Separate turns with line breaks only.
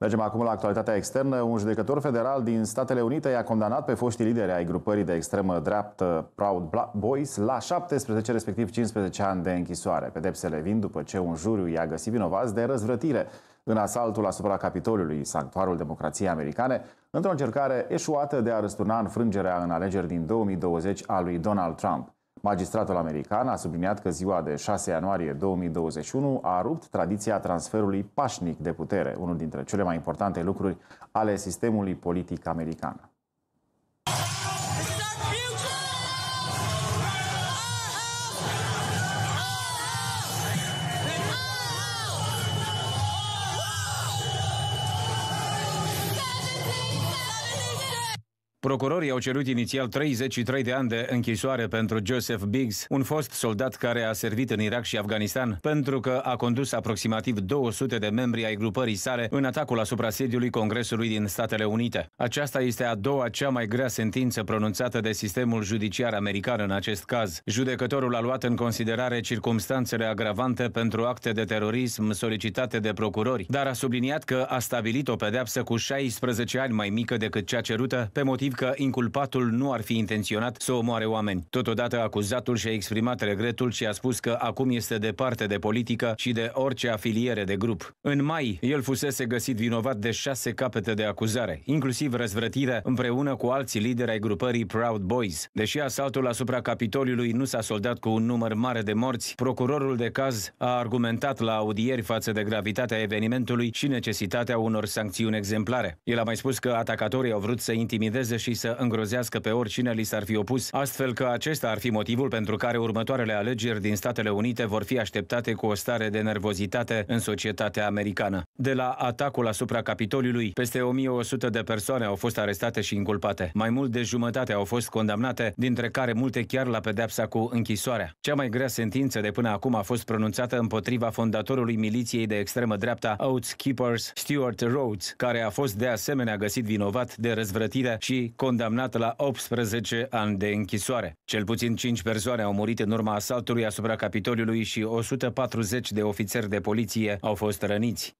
Mergem acum la actualitatea externă. Un judecător federal din Statele Unite i-a condamnat pe foștii lideri ai grupării de extremă dreaptă Proud Boys la 17, respectiv 15 ani de închisoare. Pedepsele vin după ce un juriu i-a găsit vinovați de răzvrătire în asaltul asupra Capitolului, sanctuarul democrației americane, într-o încercare eșuată de a răsturna înfrângerea în alegeri din 2020 a lui Donald Trump. Magistratul american a subliniat că ziua de 6 ianuarie 2021 a rupt tradiția transferului pașnic de putere, unul dintre cele mai importante lucruri ale sistemului politic american.
Procurorii au cerut inițial 33 de ani de închisoare pentru Joseph Biggs, un fost soldat care a servit în Irak și Afganistan, pentru că a condus aproximativ 200 de membri ai grupării sale în atacul asupra sediului Congresului din Statele Unite. Aceasta este a doua cea mai grea sentință pronunțată de sistemul judiciar american în acest caz. Judecătorul a luat în considerare circumstanțele agravante pentru acte de terorism solicitate de procurori, dar a subliniat că a stabilit o pedeapsă cu 16 ani mai mică decât cea cerută, pe motiv că inculpatul nu ar fi intenționat să omoare oameni. Totodată, acuzatul și-a exprimat regretul și a spus că acum este departe de politică și de orice afiliere de grup. În mai, el fusese găsit vinovat de șase capete de acuzare, inclusiv răzvrătire împreună cu alții lideri ai grupării Proud Boys. Deși asaltul asupra Capitoliului nu s-a soldat cu un număr mare de morți, procurorul de caz a argumentat la audieri față de gravitatea evenimentului și necesitatea unor sancțiuni exemplare. El a mai spus că atacatorii au vrut să intimideze și să îngrozească pe oricine li s-ar fi opus, astfel că acesta ar fi motivul pentru care următoarele alegeri din Statele Unite vor fi așteptate cu o stare de nervozitate în societatea americană. De la atacul asupra capitolului, peste 1100 de persoane au fost arestate și inculpate. Mai mult de jumătate au fost condamnate, dintre care multe chiar la pedepsa cu închisoarea. Cea mai grea sentință de până acum a fost pronunțată împotriva fondatorului miliției de extremă dreapta Oath Keepers, Stuart Rhodes, care a fost de asemenea găsit vinovat de răzvrătire și condamnat la 18 ani de închisoare. Cel puțin 5 persoane au murit în urma asaltului asupra Capitoliului și 140 de ofițeri de poliție au fost răniți.